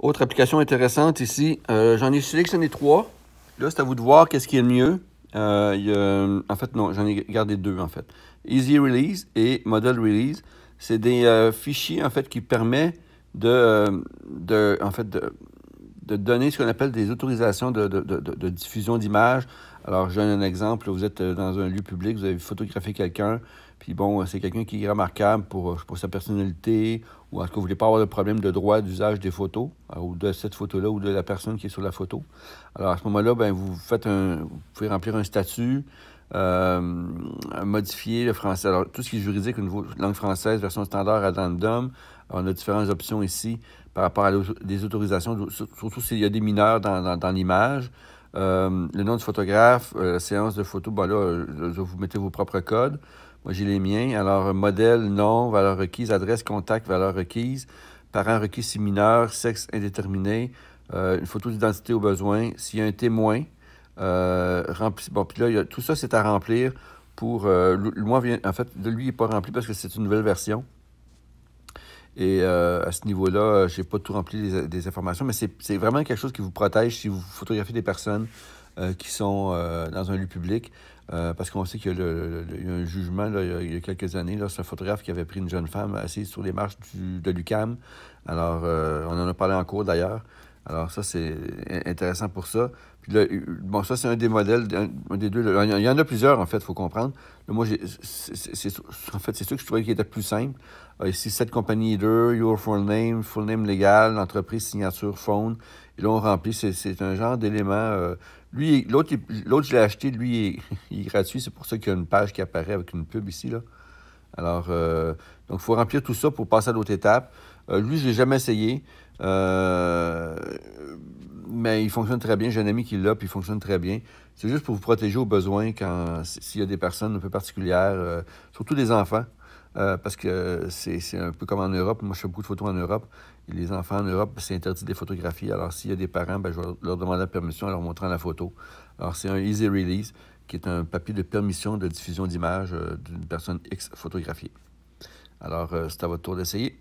Autre application intéressante ici, euh, j'en ai sélectionné trois. Là, c'est à vous de voir qu'est-ce qui est le mieux. Euh, en fait, non, j'en ai gardé deux, en fait. Easy Release et Model Release. C'est des euh, fichiers, en fait, qui permettent de, de, en fait, de, de donner ce qu'on appelle des autorisations de, de, de, diffusion d'images. Alors, je donne un exemple. Vous êtes euh, dans un lieu public, vous avez photographié quelqu'un, puis bon, euh, c'est quelqu'un qui est remarquable pour, euh, pour sa personnalité, ou est-ce que vous ne voulez pas avoir de problème de droit d'usage des photos, ou de cette photo-là, ou de la personne qui est sur la photo. Alors, à ce moment-là, ben, vous, faites un, vous pouvez remplir un statut, euh, modifier le français. Alors, tout ce qui est juridique au niveau langue française, version standard, addendum, on a différentes options ici par rapport à des autorisations, surtout s'il y a des mineurs dans, l'image. Euh, le nom du photographe, euh, la séance de photo, ben là, vous mettez vos propres codes. Moi, j'ai les miens. Alors, modèle, nom, valeur requise, adresse, contact, valeur requise, parent requis si mineur, sexe indéterminé, une photo d'identité au besoin. S'il y a un témoin, euh, bon, puis là, tout ça, c'est à remplir pour... Euh, en fait, lui, il n'est pas rempli parce que c'est une nouvelle version. Et euh, à ce niveau-là, je n'ai pas tout rempli des, informations, mais c'est vraiment quelque chose qui vous protège si vous photographiez des personnes qui sont dans un lieu public. parce qu'on sait qu'il y, y, a un jugement il, y a, quelques années, C'est un photographe qui avait pris une jeune femme assise sur les marches de l'UCAM. Alors, on en a parlé en cours d'ailleurs. Alors ça, c'est intéressant pour ça. bon, ça, c'est un des modèles, un, des deux. Il y en a plusieurs, en fait, il faut comprendre. moi, en fait, c'est sûr que je trouvais qui était plus simple. Ah, ici, cette compagnie leader, your full name, full name légal, entreprise, signature, phone. Et là, on remplit, c'est un genre d'élément. Euh, lui, l'autre, je l'ai acheté, lui, il est gratuit. C'est pour ça qu'il y a une page qui apparaît avec une pub ici, là. Alors, euh, donc, il faut remplir tout ça pour passer à l'autre étape. Euh, lui, je ne l'ai jamais essayé. Euh, mais il fonctionne très bien. J'ai un ami qui l'a, puis il fonctionne très bien. C'est juste pour vous protéger aux besoins quand s'il y a des personnes un peu particulières, surtout des enfants. parce que c'est un peu comme en Europe. Moi, je fais beaucoup de photos en Europe. les enfants en Europe, ben, c'est interdit des photographies. Alors, s'il y a des parents, ben, je vais leur demander la permission en leur montrant la photo. Alors, c'est un easy release qui est un papier de permission de diffusion d'images euh, d'une personne X photographiée. Alors, euh, c'est à votre tour d'essayer.